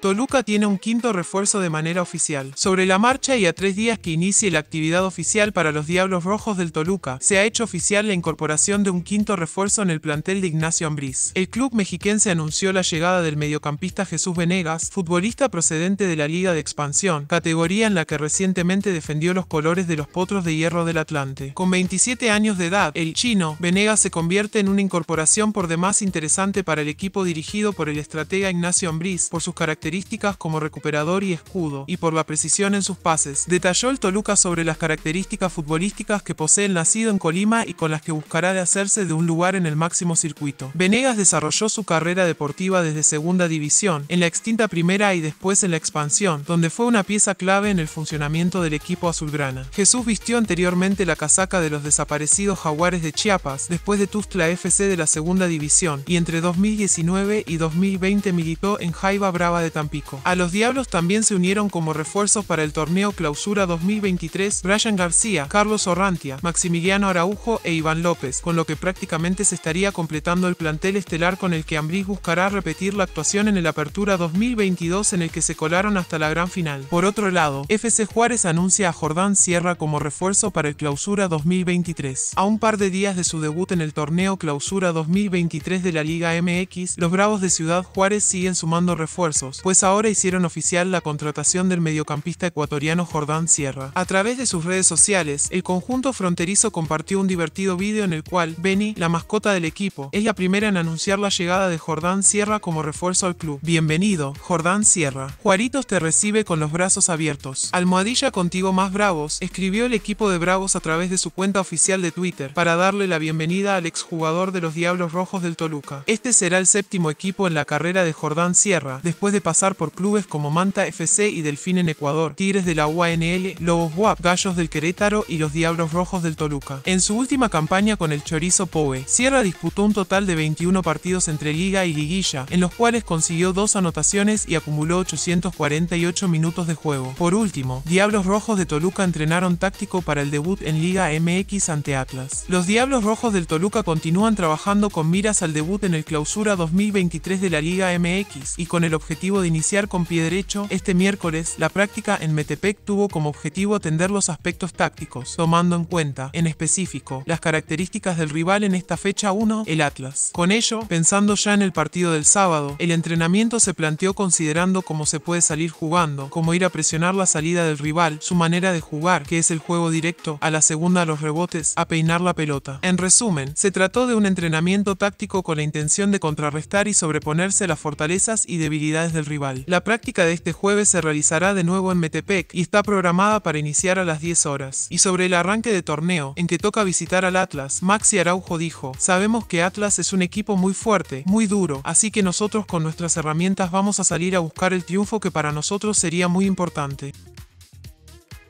Toluca tiene un quinto refuerzo de manera oficial. Sobre la marcha y a tres días que inicie la actividad oficial para los Diablos Rojos del Toluca, se ha hecho oficial la incorporación de un quinto refuerzo en el plantel de Ignacio Ambriz. El club mexiquense anunció la llegada del mediocampista Jesús Venegas, futbolista procedente de la Liga de Expansión, categoría en la que recientemente defendió los colores de los Potros de Hierro del Atlante. Con 27 años de edad, el chino, Venegas se convierte en una incorporación por demás interesante para el equipo dirigido por el estratega Ignacio Ambriz por sus características características como recuperador y escudo, y por la precisión en sus pases. Detalló el Toluca sobre las características futbolísticas que posee el nacido en Colima y con las que buscará de hacerse de un lugar en el máximo circuito. Venegas desarrolló su carrera deportiva desde segunda división, en la extinta primera y después en la expansión, donde fue una pieza clave en el funcionamiento del equipo azulgrana. Jesús vistió anteriormente la casaca de los desaparecidos jaguares de Chiapas, después de Tustla FC de la segunda división, y entre 2019 y 2020 militó en Jaiba Brava de a los Diablos también se unieron como refuerzos para el torneo Clausura 2023 Brian García, Carlos Orrantia, Maximiliano Araujo e Iván López, con lo que prácticamente se estaría completando el plantel estelar con el que Ambriz buscará repetir la actuación en el Apertura 2022 en el que se colaron hasta la gran final. Por otro lado, FC Juárez anuncia a Jordán Sierra como refuerzo para el Clausura 2023. A un par de días de su debut en el torneo Clausura 2023 de la Liga MX, los Bravos de Ciudad Juárez siguen sumando refuerzos, pues ahora hicieron oficial la contratación del mediocampista ecuatoriano Jordán Sierra. A través de sus redes sociales, el conjunto fronterizo compartió un divertido vídeo en el cual Benny, la mascota del equipo, es la primera en anunciar la llegada de Jordán Sierra como refuerzo al club. Bienvenido, Jordán Sierra. Juaritos te recibe con los brazos abiertos. Almohadilla contigo más bravos, escribió el equipo de Bravos a través de su cuenta oficial de Twitter para darle la bienvenida al exjugador de los Diablos Rojos del Toluca. Este será el séptimo equipo en la carrera de Jordán Sierra, después de pasar por clubes como Manta FC y Delfín en Ecuador, Tigres de la UANL, Lobos Guap, Gallos del Querétaro y los Diablos Rojos del Toluca. En su última campaña con el Chorizo Poe, Sierra disputó un total de 21 partidos entre Liga y Liguilla, en los cuales consiguió dos anotaciones y acumuló 848 minutos de juego. Por último, Diablos Rojos de Toluca entrenaron táctico para el debut en Liga MX ante Atlas. Los Diablos Rojos del Toluca continúan trabajando con miras al debut en el Clausura 2023 de la Liga MX y con el objetivo de iniciar con pie derecho, este miércoles, la práctica en Metepec tuvo como objetivo atender los aspectos tácticos, tomando en cuenta, en específico, las características del rival en esta fecha 1, el Atlas. Con ello, pensando ya en el partido del sábado, el entrenamiento se planteó considerando cómo se puede salir jugando, cómo ir a presionar la salida del rival, su manera de jugar, que es el juego directo, a la segunda a los rebotes, a peinar la pelota. En resumen, se trató de un entrenamiento táctico con la intención de contrarrestar y sobreponerse las fortalezas y debilidades del rival. La práctica de este jueves se realizará de nuevo en Metepec y está programada para iniciar a las 10 horas. Y sobre el arranque de torneo, en que toca visitar al Atlas, Maxi Araujo dijo, sabemos que Atlas es un equipo muy fuerte, muy duro, así que nosotros con nuestras herramientas vamos a salir a buscar el triunfo que para nosotros sería muy importante.